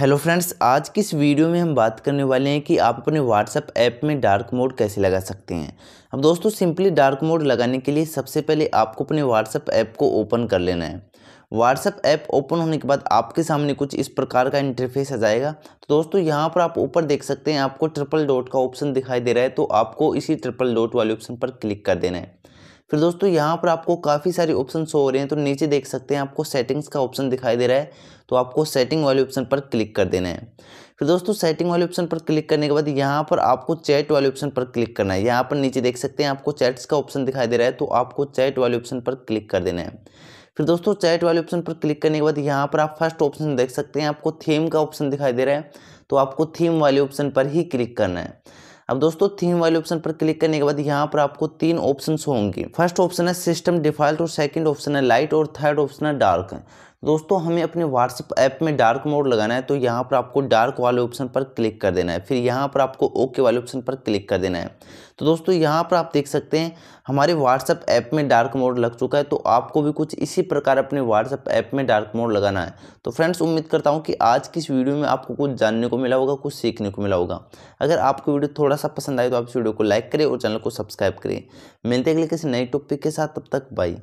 hello friends आज की इस वीडियो में हम बात करने वाले हैं कि आप अपने व्हाट्सअप ऐप में डार्क मोड कैसे लगा सकते हैं अब दोस्तों सिंपली डार्क मोड लगाने के लिए सबसे पहले आपको अपने व्हाट्सएप ऐप को ओपन कर लेना है व्हाट्सएप ऐप ओपन होने के बाद आपके सामने कुछ इस प्रकार का इंटरफेस आ जाएगा तो दोस्तों यहाँ पर आप ऊपर देख सकते हैं आपको ट्रिपल डॉट का ऑप्शन दिखाई दे रहा है तो आपको इसी ट्रिपल डॉट वाले ऑप्शन पर क्लिक कर देना है फिर दोस्तों यहाँ पर आपको काफ़ी सारे ऑप्शन शो हो रहे हैं तो नीचे देख सकते हैं आपको सेटिंग्स का ऑप्शन दिखाई दे रहा है तो आपको सेटिंग वाले ऑप्शन पर क्लिक कर देना है फिर दोस्तों सेटिंग वाले ऑप्शन पर क्लिक करने के बाद यहाँ पर आपको चैट वाले ऑप्शन पर क्लिक करना है यहाँ पर नीचे देख सकते हैं आपको चैट्स का ऑप्शन दिखाई दे रहा है तो आपको चैट वाले ऑप्शन पर क्लिक कर देना है फिर दोस्तों चैट वाले ऑप्शन पर क्लिक करने के बाद यहाँ पर आप फर्स्ट ऑप्शन देख सकते हैं आपको थीम का ऑप्शन दिखाई दे रहा है तो आपको थीम वाले ऑप्शन पर ही क्लिक करना है अब दोस्तों थीम वाले ऑप्शन पर क्लिक करने के बाद यहाँ पर आपको तीन ऑप्शन होंगे फर्स्ट ऑप्शन है सिस्टम डिफॉल्ट और सेकंड ऑप्शन है लाइट और थर्ड ऑप्शन है डार्क दोस्तों हमें अपने व्हाट्सएप ऐप में डार्क मोड लगाना है तो यहाँ पर आपको डार्क वाले ऑप्शन पर क्लिक कर देना है फिर यहाँ पर आपको ओके वाले ऑप्शन पर क्लिक कर देना है तो दोस्तों यहाँ पर आप देख सकते हैं हमारे व्हाट्सएप ऐप में डार्क मोड लग चुका है तो आपको भी कुछ इसी प्रकार अपने व्हाट्सएप ऐप में डार्क मोड लगाना है तो फ्रेंड्स उम्मीद करता हूँ कि आज की इस वीडियो में आपको कुछ जानने को मिला होगा कुछ सीखने को मिला होगा अगर आपको वीडियो थोड़ा सा पसंद आए तो आप इस वीडियो को लाइक करें और चैनल को सब्सक्राइब करें मिलते अगले किसी नए टॉपिक के साथ तब तक बाई